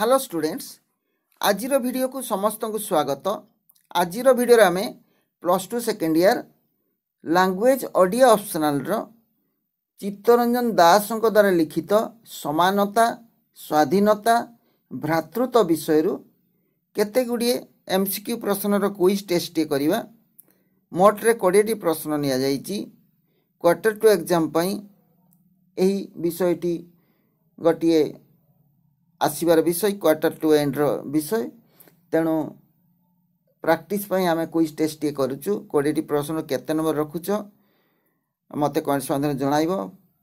hello students ଆଜିର ଭିଡ଼ିଓକୁ ସମସ୍ତଙ୍କୁ ସ୍ୱାଗତ ଆଜିର ଭିଡ଼ିଓରେ ଆମେ plus two second year language Odia ଅପ୍ସନାଲ୍ର ଚିତ୍ତରଞ୍ଜନ ଦାସଙ୍କ ଦ୍ୱାରା ଲିଖିତ ସମାନତା ସ୍ୱାଧୀନତା ଭ୍ରାତୃତ୍ୱ ବିଷୟରୁ କେତେ ଗୁଡ଼ିଏ ଏମ୍ ସି କ୍ୟୁ ପ୍ରଶ୍ନର କୁଇଜ୍ ଟେଷ୍ଟଟିଏ କରିବା ମୋଟରେ କୋଡ଼ିଏଟି ପ୍ରଶ୍ନ ନିଆଯାଇଛି କ୍ୱାର୍ଟର୍ ଟୁ ଏକ୍ଜାମ୍ ପାଇଁ ଏହି ବିଷୟଟି ଗୋଟିଏ ଆସିବାର ବିଷୟ କ୍ୱାର୍ଟର୍ ଟୁ ଏଣ୍ଡର ବିଷୟ ତେଣୁ ପ୍ରାକ୍ଟିସ୍ ପାଇଁ ଆମେ କୁଇଜ୍ ଟେଷ୍ଟଟିଏ କରୁଛୁ କୋଡ଼ିଏଟି ପ୍ରଶ୍ନ କେତେ ନମ୍ବର ରଖୁଛ ମୋତେ କମେଣ୍ଟ ମାଧ୍ୟମରେ ଜଣାଇବ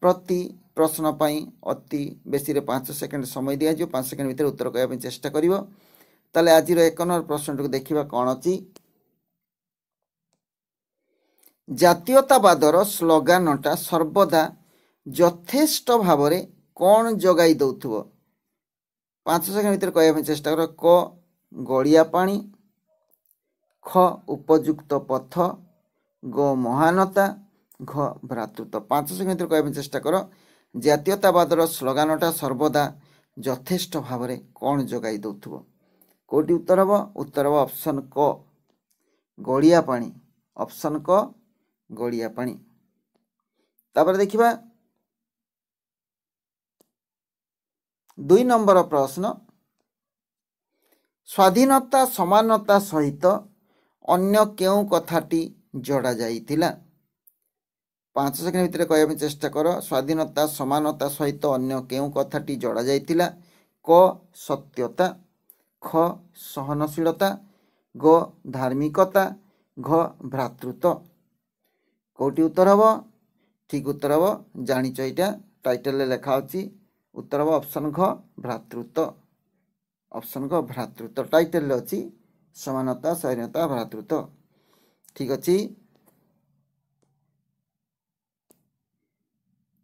ପ୍ରତି ପ୍ରଶ୍ନ ପାଇଁ ଅତି ବେଶୀରେ ପାଞ୍ଚ ସେକେଣ୍ଡ ସମୟ ଦିଆଯିବ ପାଞ୍ଚ ସେକେଣ୍ଡ ଭିତରେ ଉତ୍ତର କହିବା ପାଇଁ ଚେଷ୍ଟା କରିବ ତାହେଲେ ଆଜିର ଏକ ନମ୍ବର ପ୍ରଶ୍ନଟିକୁ ଦେଖିବା କ'ଣ ଅଛି ଜାତୀୟତାବାଦର ସ୍ଲୋଗାନଟା ସର୍ବଦା ଯଥେଷ୍ଟ ଭାବରେ କ'ଣ ଯୋଗାଇ ଦେଉଥିବ ପାଞ୍ଚ ସେକେଣ୍ଡ ଭିତରେ କହିବା ପାଇଁ ଚେଷ୍ଟା କର କ ଗଡ଼ିଆ ପାଣି ଖ ଉପଯୁକ୍ତ ପଥ ଗ ମହାନତା ଘ ଭ୍ରାତୃତ୍ୱ ପାଞ୍ଚ ସେକେଣ୍ଡ ଭିତରେ କହିବା ପାଇଁ ଚେଷ୍ଟା କର ଜାତୀୟତାବାଦର ସ୍ଲୋଗାନଟା ସର୍ବଦା ଯଥେଷ୍ଟ ଭାବରେ କ'ଣ ଯୋଗାଇ ଦେଉଥିବ କେଉଁଠି ଉତ୍ତର ହେବ ଉତ୍ତର ହେବ ଅପସନ୍ କ ଗଡ଼ିଆ ପାଣି ଅପସନ୍ କ ଗଡ଼ିଆ ପାଣି ତାପରେ ଦେଖିବା ଦୁଇ ନମ୍ବର ପ୍ରଶ୍ନ ସ୍ୱାଧୀନତା ସମାନତା ସହିତ ଅନ୍ୟ କେଉଁ କଥାଟି ଯୋଡ଼ା ଯାଇଥିଲା ପାଞ୍ଚ ସେକେଣ୍ଡ ଭିତରେ କହିବା ପାଇଁ ଚେଷ୍ଟା କର ସ୍ୱାଧୀନତା ସମାନତା ସହିତ ଅନ୍ୟ କେଉଁ କଥାଟି ଯୋଡ଼ା ଯାଇଥିଲା କ ସତ୍ୟତା ଖ ସହନଶୀଳତା ଗ ଧାର୍ମିକତା ଘ ଭ୍ରାତୃତ୍ୱ କେଉଁଠି ଉତ୍ତର ହେବ ଠିକ୍ ଉତ୍ତର ହେବ ଜାଣିଛ ଏଇଟା ଟାଇଟେଲରେ ଲେଖା ଅଛି উত্তর হব অপশন ঘ ভ্রাতৃত্ব অপশন ঘ ভ্রাতৃত্ব টাইটেল অছি সমানতা স্বাধীনতা ভ্রাতৃত্ব ঠিক আছে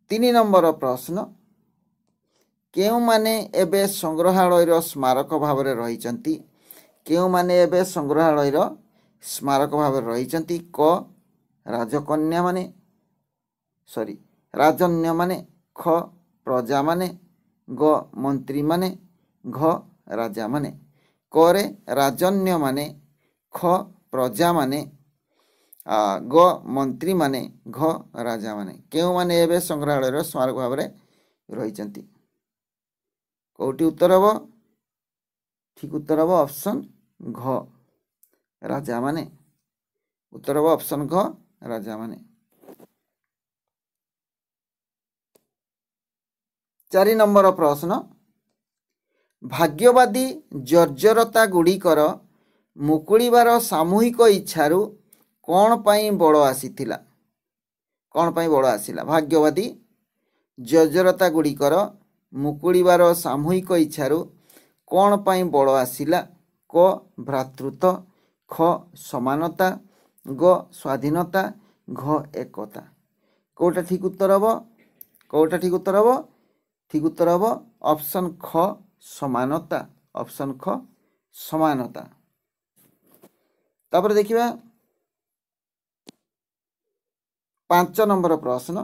ତିନି ନମ୍ବର ପ୍ରଶ୍ନ କେଉଁମାନେ ଏବେ ସଂଗ୍ରହାଳୟର ସ୍ମାରକ ଭାବରେ ରହିଛନ୍ତି କେଉଁମାନେ ଏବେ ସଂଗ୍ରହାଳୟର ସ୍ମାରକ ଭାବରେ ରହିଛନ୍ତି କ ରାଜକନ୍ୟାମାନେ ସରି ରାଜନ୍ୟମାନେ ଖ ପ୍ରଜାମାନେ ଗ ମନ୍ତ୍ରୀମାନେ ଘ ରାଜାମାନେ କରେ ରାଜନ୍ୟମାନେ ଖ ପ୍ରଜାମାନେ ଗ ମନ୍ତ୍ରୀମାନେ ଘ ରାଜାମାନେ କେଉଁମାନେ ଏବେ ସଂଗ୍ରହାଳୟର ସ୍ମାରକ ଭାବରେ ରହିଛନ୍ତି କେଉଁଠି ଉତ୍ତର ହେବ ଠିକ୍ ଉତ୍ତର ହେବ ଅପସନ୍ ଘ ରାଜାମାନେ ଉତ୍ତର ହେବ ଅପସନ୍ ଘ ରାଜାମାନେ ଚାରି ନମ୍ବର ପ୍ରଶ୍ନ ଭାଗ୍ୟବାଦୀ ଜର୍ଜରତା ଗୁଡ଼ିକର ମୁକୁଳିବାର ସାମୂହିକ ଇଚ୍ଛାରୁ କ'ଣ ପାଇଁ ବଳ ଆସିଥିଲା କ'ଣ ପାଇଁ ବଳ ଆସିଲା ଭାଗ୍ୟବାଦୀ ଜର୍ଜରତା ଗୁଡ଼ିକର ମୁକୁଳିବାର ସାମୂହିକ ଇଚ୍ଛାରୁ କ'ଣ ପାଇଁ ବଳ ଆସିଲା କ ଭ୍ରାତୃତ୍ୱ ଖ ସମାନତା ଗ ସ୍ୱାଧୀନତା ଘ ଏକତା କେଉଁଟା ଠିକ୍ ଉତ୍ତର ହେବ କେଉଁଟା ଠିକ୍ ଉତ୍ତର ହେବ ଠିକ୍ ଉତ୍ତର ହେବ ଅପସନ୍ ଖ ସମାନତା ଅପସନ୍ ଖ ସମାନତା ତାପରେ ଦେଖିବା ପାଞ୍ଚ ନମ୍ବର ପ୍ରଶ୍ନ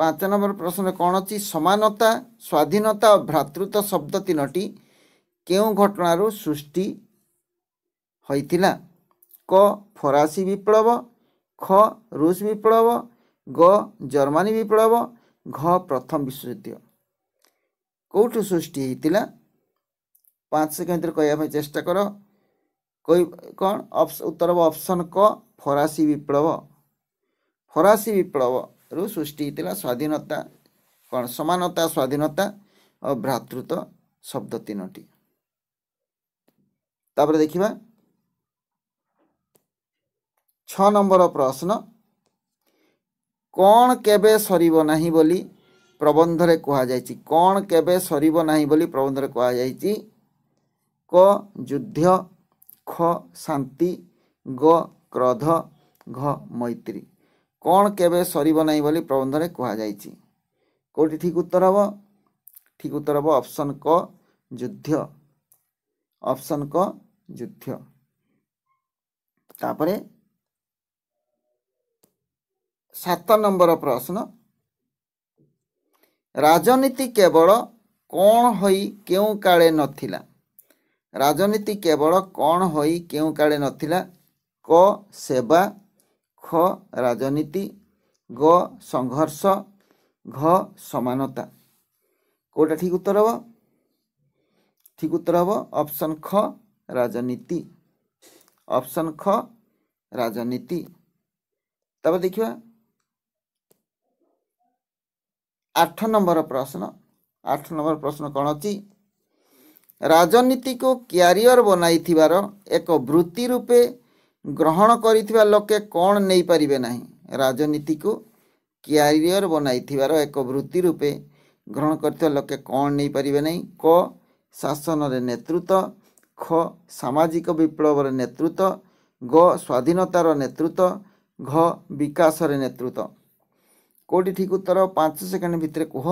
ପାଞ୍ଚ ନମ୍ବର ପ୍ରଶ୍ନ କ'ଣ ଅଛି ସମାନତା ସ୍ୱାଧୀନତା ଓ ଭ୍ରାତୃତ୍ୱ ଶବ୍ଦ ତିନୋଟି କେଉଁ ଘଟଣାରୁ ସୃଷ୍ଟି ହୋଇଥିଲା କ ଫରାସୀ ବିପ୍ଳବ ଖ ରୁଷ ବିପ୍ଳବ ଗ ଜର୍ମାନୀ ବିପ୍ଳବ ଘ ପ୍ରଥମ ବିଶ୍ୱଯୁଦ୍ଧ କେଉଁଠୁ ସୃଷ୍ଟି ହେଇଥିଲା ପାଞ୍ଚ ସେକେଣ୍ଡରେ କହିବା ପାଇଁ ଚେଷ୍ଟା କର କହି କ'ଣ ଉତ୍ତର ଅପସନ୍ କ ଫରାସୀ ବିପ୍ଳବ ଫରାସୀ ବିପ୍ଳବରୁ ସୃଷ୍ଟି ହେଇଥିଲା ସ୍ୱାଧୀନତା କ'ଣ ସମାନତା ସ୍ୱାଧୀନତା ଓ ଭ୍ରାତୃତ୍ୱ ଶବ୍ଦ ତିନୋଟି ତାପରେ ଦେଖିବା ଛଅ ନମ୍ବର ପ୍ରଶ୍ନ କ'ଣ କେବେ ସରିବ ନାହିଁ ବୋଲି ପ୍ରବନ୍ଧରେ କୁହାଯାଇଛି କ'ଣ କେବେ ସରିବ ନାହିଁ ବୋଲି ପ୍ରବନ୍ଧରେ କୁହାଯାଇଛି କ ଯୁଦ୍ଧ ଖ ଶାନ୍ତି ଗ କ୍ରୋଧ ଘ ମୈତ୍ରୀ କ'ଣ କେବେ ସରିବ ନାହିଁ ବୋଲି ପ୍ରବନ୍ଧରେ କୁହାଯାଇଛି କେଉଁଠି ଠିକ୍ ଉତ୍ତର ହେବ ଠିକ୍ ଉତ୍ତର ହେବ ଅପସନ୍ କ ଯୁଦ୍ଧ ଅପସନ୍ କ ଯୁଦ୍ଧ ତାପରେ ସାତ ନମ୍ବର ପ୍ରଶ୍ନ ରାଜନୀତି କେବଳ କ'ଣ ହୋଇ କେଉଁ କାଳେ ନଥିଲା ରାଜନୀତି କେବଳ କ'ଣ ହୋଇ କେଉଁ କାଳେ ନଥିଲା କ ସେବା ଖ ରାଜନୀତି ଗ ସଂଘର୍ଷ ଘ ସମାନତା କେଉଁଟା ଠିକ ଉତ୍ତର ହେବ ଠିକ ଉତ୍ତର ହେବ ଅପସନ୍ ଖ ରାଜନୀତି ଅପସନ୍ ଖ ରାଜନୀତି ତାପରେ ଦେଖିବା ଆଠ ନମ୍ବର ପ୍ରଶ୍ନ ଆଠ ନମ୍ବର ପ୍ରଶ୍ନ କ'ଣ ଅଛି ରାଜନୀତିକୁ କ୍ୟାରିୟର ବନାଇଥିବାର ଏକ ବୃତ୍ତି ରୂପେ ଗ୍ରହଣ କରିଥିବା ଲୋକେ କ'ଣ ନେଇପାରିବେ ନାହିଁ ରାଜନୀତିକୁ କ୍ୟାରିୟର ବନାଇଥିବାର ଏକ ବୃତ୍ତି ରୂପେ ଗ୍ରହଣ କରିଥିବା ଲୋକେ କ'ଣ ନେଇପାରିବେ ନାହିଁ କ ଶାସନରେ ନେତୃତ୍ୱ ଖ ସାମାଜିକ ବିପ୍ଳବର ନେତୃତ୍ୱ ଗ ସ୍ୱାଧୀନତାର ନେତୃତ୍ୱ ଘ ବିକାଶରେ ନେତୃତ୍ୱ କେଉଁଠି ଠିକ୍ ଉତ୍ତର ହେବ ପାଞ୍ଚ ସେକେଣ୍ଡ ଭିତରେ କୁହ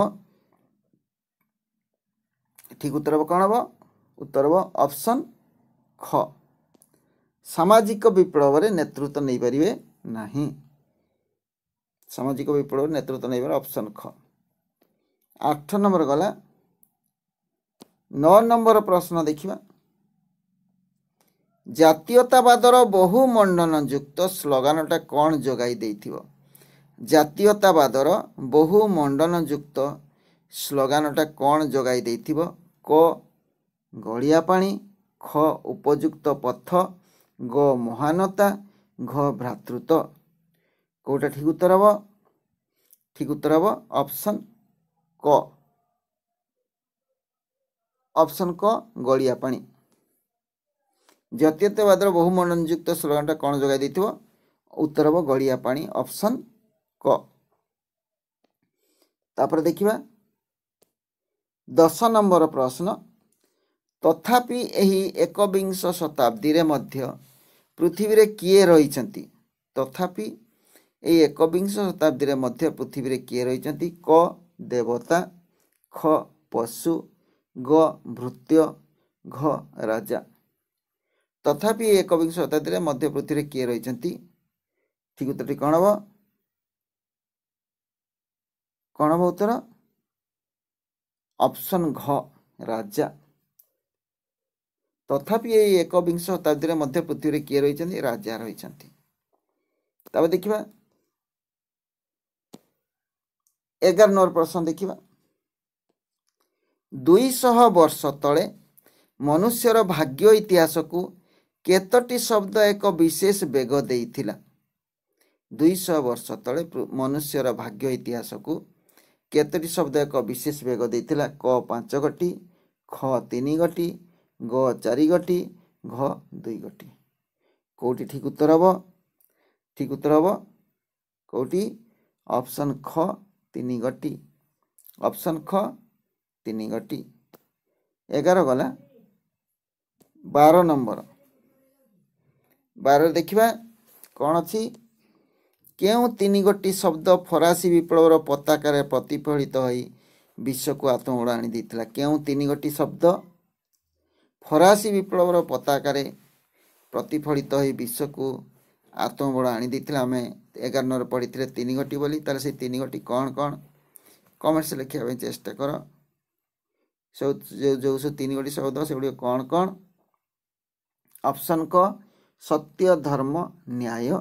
ଠିକ୍ ଉତ୍ତର ହେବ କ'ଣ ହେବ ଉତ୍ତର ହେବ ଅପସନ୍ ଖ ସାମାଜିକ ବିପ୍ଳବରେ ନେତୃତ୍ୱ ନେଇପାରିବେ ନାହିଁ ସାମାଜିକ ବିପ୍ଳବରେ ନେତୃତ୍ୱ ନେଇପାରେ ଅପସନ୍ ଖ ଆଠ ନମ୍ବର ଗଲା ନଅ ନମ୍ବର ପ୍ରଶ୍ନ ଦେଖିବା ଜାତୀୟତାବାଦର ବହୁ ମଣ୍ଡନ ଯୁକ୍ତ ସ୍ଲୋଗାନଟା କ'ଣ ଯୋଗାଇ ଦେଇଥିବ ଜାତୀୟତାବାଦର ବହୁ ମଣ୍ଡନଯୁକ୍ତ ସ୍ଲୋଗାନଟା କ'ଣ ଯୋଗାଇ ଦେଇଥିବ କ ଗଳିଆ ପାଣି ଖ ଉପଯୁକ୍ତ ପଥ ଗ ମହାନତା ଘ ଭ୍ରାତୃତ୍ୱ କେଉଁଟା ଠିକ ଉତ୍ତର ହେବ ଠିକ ଉତ୍ତର ହେବ ଅପସନ୍ କ ଅପସନ୍ କ ଗଳିଆ ପାଣି ଜାତୀୟତାବାଦର ବହୁ ମଣ୍ଡନଯୁକ୍ତ ସ୍ଲୋଗାନଟା କ'ଣ ଯୋଗାଇ ଦେଇଥିବ ଉତ୍ତର ହେବ ଗଳିଆ ପାଣି ଅପସନ୍ ତାପରେ ଦେଖିବା ଦଶ ନମ୍ବର ପ୍ରଶ୍ନ ତଥାପି ଏହି ଏକବିଂଶ ଶତାବ୍ଦୀରେ ମଧ୍ୟ ପୃଥିବୀରେ କିଏ ରହିଛନ୍ତି ତଥାପି ଏହି ଏକବିଂଶ ଶତାବ୍ଦୀରେ ମଧ୍ୟ ପୃଥିବୀରେ କିଏ ରହିଛନ୍ତି କ ଦେବତା ଖ ପଶୁ ଗ ଭୃତ୍ୟ ଘ ରାଜା ତଥାପି ଏକବିଂଶ ଶତାବ୍ଦୀରେ ମଧ୍ୟ ପୃଥିବୀରେ କିଏ ରହିଛନ୍ତି ଠିକ ଉତ୍ତରଟି କ'ଣ ହେବ କ'ଣ ହବ ଉତ୍ତର ଅପସନ୍ ଘ ରାଜା ତଥାପି ଏଇ ଏକବିଂଶ ଶତାବ୍ଦୀରେ ମଧ୍ୟ ପୃଥିବୀରେ କିଏ ରହିଛନ୍ତି ରାଜା ରହିଛନ୍ତି ତାପରେ ଦେଖିବା ଏଗାର ନମ୍ବର ପ୍ରଶ୍ନ ଦେଖିବା ଦୁଇଶହ ବର୍ଷ ତଳେ ମନୁଷ୍ୟର ଭାଗ୍ୟ ଇତିହାସକୁ କେତୋଟି ଶବ୍ଦ ଏକ ବିଶେଷ ବେଗ ଦେଇଥିଲା ଦୁଇଶହ ବର୍ଷ ତଳେ ମନୁଷ୍ୟର ଭାଗ୍ୟ ଇତିହାସକୁ କେତୋଟି ଶବ୍ଦ ଏକ ବିଶେଷ ବେଗ ଦେଇଥିଲା କ ପାଞ୍ଚ ଗୋଟି ଖ ତିନି ଗୋଟି ଗ ଚାରି ଗୋଟି ଘ ଦୁଇ ଗୋଟି କେଉଁଠି ଠିକ ଉତ୍ତର ହେବ ଠିକ ଉତ୍ତର ହେବ କେଉଁଠି ଅପସନ୍ ଖ ତିନି ଗୋଟି ଅପସନ୍ ଖ ତିନି ଗୋଟି ଏଗାର ଗଲା ବାର ନମ୍ବର ବାରରେ ଦେଖିବା କ'ଣ ଅଛି କେଉଁ ତିନି ଗୋଟି ଶବ୍ଦ ଫରାସୀ ବିପ୍ଳବର ପତାକାରେ ପ୍ରତିଫଳିତ ହୋଇ ବିଶ୍ୱକୁ ଆତ୍ମବଳ ଆଣିଦେଇଥିଲା କେଉଁ ତିନି ଗୋଟି ଶବ୍ଦ ଫରାସୀ ବିପ୍ଳବର ପତାକାରେ ପ୍ରତିଫଳିତ ହୋଇ ବିଶ୍ୱକୁ ଆତ୍ମବଳ ଆଣିଦେଇଥିଲା ଆମେ ଏଗାର ନରେ ପଢ଼ିଥିଲେ ତିନି ଗୋଟି ବୋଲି ତାହେଲେ ସେ ତିନି ଗୋଟି କ'ଣ କ'ଣ କମେଣ୍ଟସ୍ ଲେଖିବା ପାଇଁ ଚେଷ୍ଟା କର ସବୁ ଯେଉଁ ଯେଉଁ ସବୁ ତିନି ଗୋଟି ଶବ୍ଦ ସେଗୁଡ଼ିକ କ'ଣ କ'ଣ ଅପସନ୍ କ ସତ୍ୟ ଧର୍ମ ନ୍ୟାୟ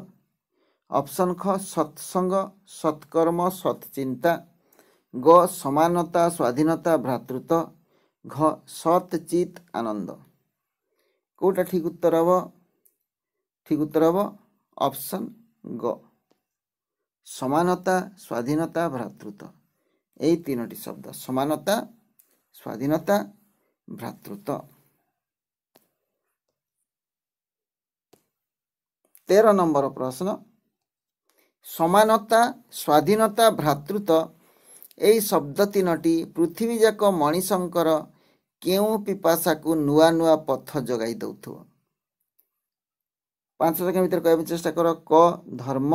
ଅପସନ୍ ଖ ସତ୍ସଙ୍ଗ ସତ୍କର୍ମ ସତ୍ ଚିନ୍ତା ଗ ସମାନତା ସ୍ୱାଧୀନତା ଭ୍ରାତୃତ୍ୱ ଘ ସତ୍ ଚିତ୍ ଆନନ୍ଦ କେଉଁଟା ଠିକ୍ ଉତ୍ତର ହେବ ଠିକ୍ ଉତ୍ତର ହେବ ଅପସନ୍ ଗ ସମାନତା ସ୍ୱାଧୀନତା ଭ୍ରାତୃତ୍ୱ ଏଇ ତିନୋଟି ଶବ୍ଦ ସମାନତା ସ୍ୱାଧୀନତା ଭ୍ରାତୃତ୍ୱ ତେର ନମ୍ବର ପ୍ରଶ୍ନ ସମାନତା ସ୍ୱାଧୀନତା ଭ୍ରାତୃତ୍ୱ ଏହି ଶବ୍ଦ ତିନୋଟି ପୃଥିବୀଯାକ ମଣିଷଙ୍କର କେଉଁ ପିପାସାକୁ ନୂଆ ନୂଆ ପଥ ଯୋଗାଇ ଦେଉଥିବ ପାଞ୍ଚ ସଂଖ୍ୟା ଭିତରେ କହିବାକୁ ଚେଷ୍ଟା କର କ ଧର୍ମ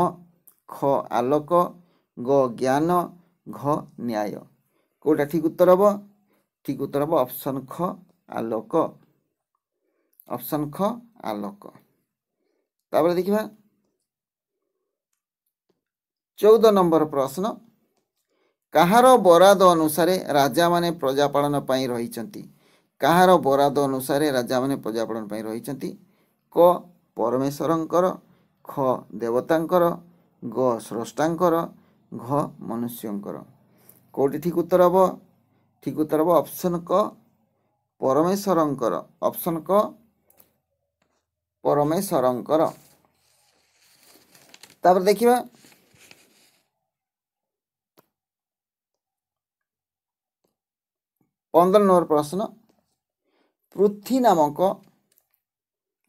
ଖ ଆଲୋକ ଗ ଜ୍ଞାନ ଘ ନ୍ୟାୟ କେଉଁଟା ଠିକ୍ ଉତ୍ତର ହେବ ଠିକ୍ ଉତ୍ତର ହେବ ଅପସନ୍ ଖ ଆଲୋକ ଅପସନ୍ ଖ ଆଲୋକ ତାପରେ ଦେଖିବା ଚଉଦ ନମ୍ବର ପ୍ରଶ୍ନ କାହାର ବରାଦ ଅନୁସାରେ ରାଜାମାନେ ପ୍ରଜାପାଳନ ପାଇଁ ରହିଛନ୍ତି କାହାର ବରାଦ ଅନୁସାରେ ରାଜାମାନେ ପ୍ରଜାପାଳନ ପାଇଁ ରହିଛନ୍ତି କ ପରମେଶ୍ୱରଙ୍କର ଖ ଦେବତାଙ୍କର ଗ ସ୍ରଷ୍ଟାଙ୍କର ଘ ମନୁଷ୍ୟଙ୍କର କେଉଁଠି ଠିକ ଉତ୍ତର ହେବ ଠିକ ଉତ୍ତର ହେବ ଅପସନ୍ କ ପରମେଶ୍ୱରଙ୍କର ଅପସନ୍ କ ପରମେଶ୍ୱରଙ୍କର ତାପରେ ଦେଖିବା ପନ୍ଦର ନମ୍ବର ପ୍ରଶ୍ନ ପୃଥିବୀ ନାମକ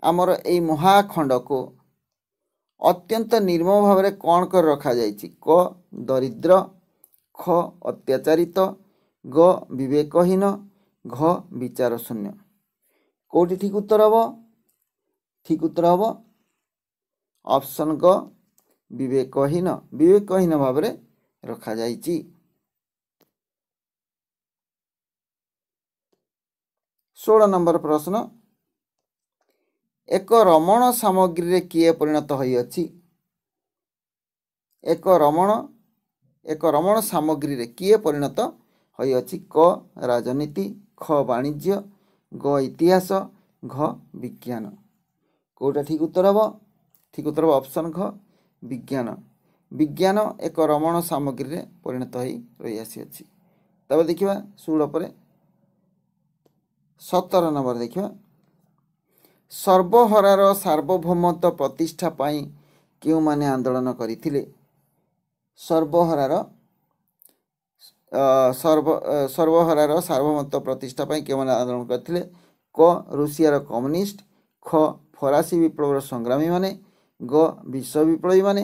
ଆମର ଏଇ ମହାଖଣ୍ଡକୁ ଅତ୍ୟନ୍ତ ନିର୍ମ ଭାବରେ କ'ଣ କରି ରଖାଯାଇଛି କ ଦରିଦ୍ର ଖ ଅତ୍ୟାଚାରିତ ଗ ବିବେକହୀନ ଘ ବିଚାର ଶୂନ୍ୟ କେଉଁଠି ଠିକ ଉତ୍ତର ହେବ ଠିକ ଉତ୍ତର ହେବ ଅପସନ୍ ଗ ବିବେକହୀନ ବିବେକହୀନ ଭାବରେ ରଖାଯାଇଛି ଷୋହଳ ନମ୍ବର ପ୍ରଶ୍ନ ଏକ ରମଣ ସାମଗ୍ରୀରେ କିଏ ପରିଣତ ହୋଇଅଛି ଏକ ରମଣ ଏକ ରମଣ ସାମଗ୍ରୀରେ କିଏ ପରିଣତ ହୋଇଅଛି କ ରାଜନୀତି ଖ ବାଣିଜ୍ୟ ଗ ଇତିହାସ ଘ ବିଜ୍ଞାନ କେଉଁଟା ଠିକ୍ ଉତ୍ତର ହେବ ଠିକ୍ ଉତ୍ତର ହେବ ଅପସନ୍ ଘ ବିଜ୍ଞାନ ବିଜ୍ଞାନ ଏକ ରମଣ ସାମଗ୍ରୀରେ ପରିଣତ ହୋଇ ରହିଆସିଅଛି ତାପରେ ଦେଖିବା ଷୋହଳ ପରେ ସତର ନମ୍ବର ଦେଖିବା ସର୍ବହରାର ସାର୍ବଭୌମତ୍ୱ ପ୍ରତିଷ୍ଠା ପାଇଁ କେଉଁମାନେ ଆନ୍ଦୋଳନ କରିଥିଲେ ସର୍ବହରାର ସର୍ବ ସର୍ବହରାର ସାର୍ବଭୌମତ୍ୱ ପ୍ରତିଷ୍ଠା ପାଇଁ କେଉଁମାନେ ଆନ୍ଦୋଳନ କରିଥିଲେ କ ରୁଷିଆର କମ୍ୟୁନିଷ୍ଟ ଖ ଫରାସୀ ବିପ୍ଳବର ସଂଗ୍ରାମୀମାନେ ଗ ବିଶ୍ୱ ବିପ୍ଳବୀମାନେ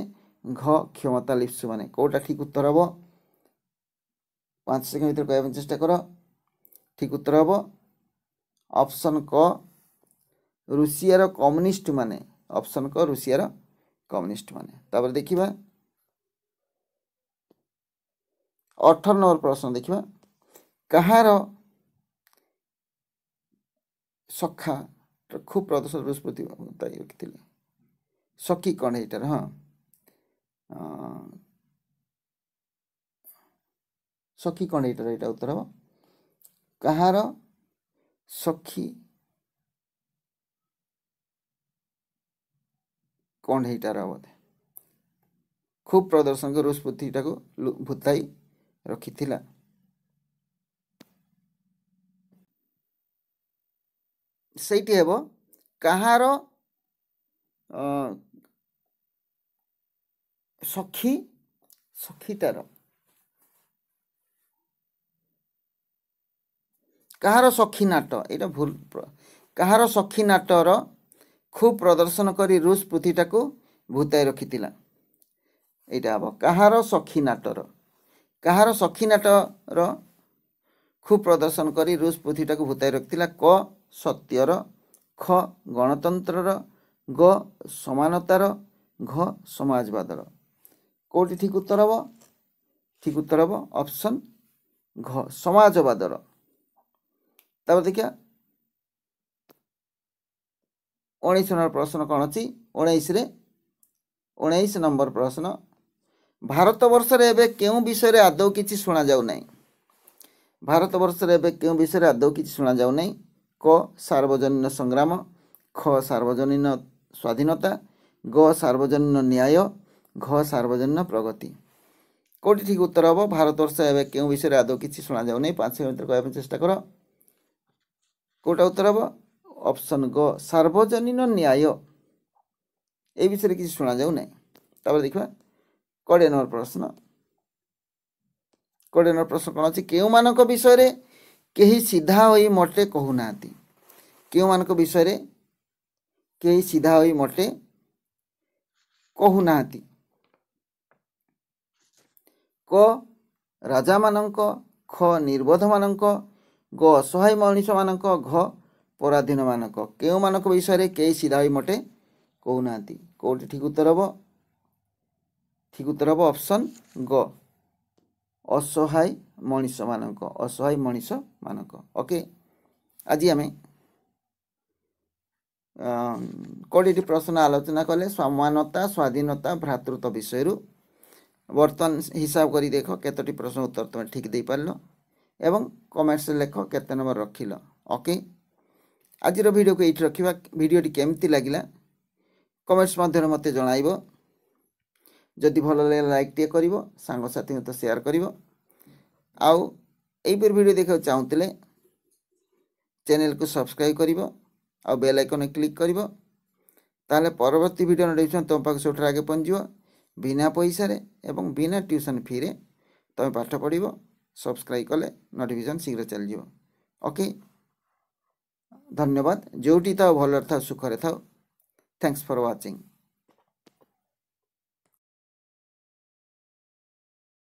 ଘ କ୍ଷମତା ଲିପ୍ସୁମାନେ କେଉଁଟା ଠିକ୍ ଉତ୍ତର ହେବ ପାଞ୍ଚ ସେକେଣ୍ଡ ଭିତରେ କହିବା ପାଇଁ ଚେଷ୍ଟା କର ଠିକ୍ ଉତ୍ତର ହେବ ଅପସନ୍ କ ରୁଷିଆର କମ୍ୟୁନିଷ୍ଟ ମାନେ ଅପସନ୍ କ ରୁଷିଆର କମ୍ୟୁନିଷ୍ଟ ମାନେ ତାପରେ ଦେଖିବା ଅଠର ନମ୍ବର ପ୍ରଶ୍ନ ଦେଖିବା କାହାର ସଖା ଖୁବ ପ୍ରଦର୍ଶନ ବୃହସ୍ପତି ଦାୟୀ ରଖିଥିଲେ ସଖୀ କ'ଣ ଏଇଟାର ହଁ ସଖୀ କ'ଣ ଏଇଟାର ଏଇଟା ଉତ୍ତର ହେବ କାହାର Só que कौन है टारावादे खूब प्रदर्शन कर उस टाको भुताई रखी थी ला सही है वो कहाँ रो सखी सखी तारा କାହାର ସଖୀ ନାଟ ଏଇଟା ଭୁଲ କାହାର ସଖୀ ନାଟର ଖୁବ୍ ପ୍ରଦର୍ଶନ କରି ରୁଷ ପୃଥିବୀଟାକୁ ଭୁତାଇ ରଖିଥିଲା ଏଇଟା ହେବ କାହାର ସଖୀ ନାଟର କାହାର ସଖୀ ନାଟର ଖୁବ୍ ପ୍ରଦର୍ଶନ କରି ରୁଷ ପୃଥିବୀଟାକୁ ଭୁତାଇ ରଖିଥିଲା କ ସତ୍ୟର ଖ ଗଣତନ୍ତ୍ରର ଗ ସମାନତାର ଘ ସମାଜବାଦର କେଉଁଠି ଠିକ ଉତ୍ତର ହେବ ଠିକ ଉତ୍ତର ହେବ ଅପସନ୍ ଘ ସମାଜବାଦର ତାପରେ ଦେଖିବା ଉଣେଇଶ ନମ୍ବର ପ୍ରଶ୍ନ କ'ଣ ଅଛି ଉଣେଇଶରେ ଉଣେଇଶ ନମ୍ବର ପ୍ରଶ୍ନ ଭାରତବର୍ଷରେ ଏବେ କେଉଁ ବିଷୟରେ ଆଦୌ କିଛି ଶୁଣାଯାଉ ନାହିଁ ଭାରତବର୍ଷରେ ଏବେ କେଉଁ ବିଷୟରେ ଆଦୌ କିଛି ଶୁଣାଯାଉ ନାହିଁ କ ସାର୍ବଜନୀନ ସଂଗ୍ରାମ ଖ ସାର୍ବଜନୀନ ସ୍ୱାଧୀନତା ଗ ସାର୍ବଜନୀନ ନ୍ୟାୟ ଘ ସାର୍ବଜନୀନ ପ୍ରଗତି କେଉଁଠି ଠିକ୍ ଉତ୍ତର ହେବ ଭାରତବର୍ଷ ଏବେ କେଉଁ ବିଷୟରେ ଆଦୌ କିଛି ଶୁଣାଯାଉ ନାହିଁ ପାଞ୍ଚ ମିନିଟ୍ କହିବା ପାଇଁ ଚେଷ୍ଟା କର କେଉଁଟା ଉତ୍ତର ହେବ ଅପସନ୍ ଗ ସାର୍ବଜନୀନ ନ୍ୟାୟ ଏ ବିଷୟରେ କିଛି ଶୁଣାଯାଉ ନାହିଁ ତାପରେ ଦେଖିବା କୋଡ଼ିଏ ନମ୍ବର ପ୍ରଶ୍ନ କୋଡ଼ିଏ ନମ୍ବର ପ୍ରଶ୍ନ କ'ଣ ଅଛି କେଉଁମାନଙ୍କ ବିଷୟରେ କେହି ସିଧା ହୋଇ ମୋଟେ କହୁନାହାନ୍ତି କେଉଁମାନଙ୍କ ବିଷୟରେ କେହି ସିଧା ହୋଇ ମୋଟେ କହୁନାହାନ୍ତି କ ରାଜାମାନଙ୍କ ଖ ନିର୍ବୋଧମାନଙ୍କ ଗ ଅସହାୟ ମଣିଷମାନଙ୍କ ଘ ପରାଧୀନମାନଙ୍କ କେଉଁମାନଙ୍କ ବିଷୟରେ କେହି ସିଧା ସିଧାଭାବେ ମୋଟେ କହୁନାହାନ୍ତି କେଉଁଠି ଠିକ ଉତ୍ତର ହେବ ଠିକ ଉତ୍ତର ହେବ ଅପସନ୍ ଗ ଅସହାୟ ମଣିଷମାନଙ୍କ ଅସହାୟ ମଣିଷମାନଙ୍କ ଓକେ ଆଜି ଆମେ କୋଡ଼ିଏଟି ପ୍ରଶ୍ନ ଆଲୋଚନା କଲେ ସମାନତା ସ୍ୱାଧୀନତା ଭ୍ରାତୃତ୍ୱ ବିଷୟରୁ ବର୍ତ୍ତମାନ ହିସାବ କରି ଦେଖ କେତୋଟି ପ୍ରଶ୍ନ ଉତ୍ତର ତୁମେ ଠିକ୍ ଦେଇପାରିଲ ଏବଂ କମେଣ୍ଟସ୍ ଲେଖ କେତେ ନମ୍ବର ରଖିଲ ଓକେ ଆଜିର ଭିଡ଼ିଓକୁ ଏଇଠି ରଖିବା ଭିଡ଼ିଓଟି କେମିତି ଲାଗିଲା କମେଣ୍ଟସ୍ ମଧ୍ୟରେ ମୋତେ ଜଣାଇବ ଯଦି ଭଲ ଲାଗିଲା ଲାଇକ୍ଟିଏ କରିବ ସାଙ୍ଗସାଥି ମଧ୍ୟ ସେୟାର କରିବ ଆଉ ଏହିପରି ଭିଡ଼ିଓ ଦେଖିବାକୁ ଚାହୁଁଥିଲେ ଚ୍ୟାନେଲ୍କୁ ସବସ୍କ୍ରାଇବ୍ କରିବ ଆଉ ବେଲ୍ ଆଇକନ୍ରେ କ୍ଲିକ୍ କରିବ ତାହେଲେ ପରବର୍ତ୍ତୀ ଭିଡ଼ିଓ ନୋଟିଫିକେସନ୍ ତୁମ ପାଖକୁ ସବୁଠାରୁ ଆଗେ ପହଞ୍ଚିବ ବିନା ପଇସାରେ ଏବଂ ବିନା ଟ୍ୟୁସନ୍ ଫିରେ ତୁମେ ପାଠ ପଢ଼ିବ सब्सक्राइब कले नोटिफिकेसन शीघ्र चल जाव ओके धन्यवाद जोटी था भल सुखर था थैंक्स फॉर वाचिंग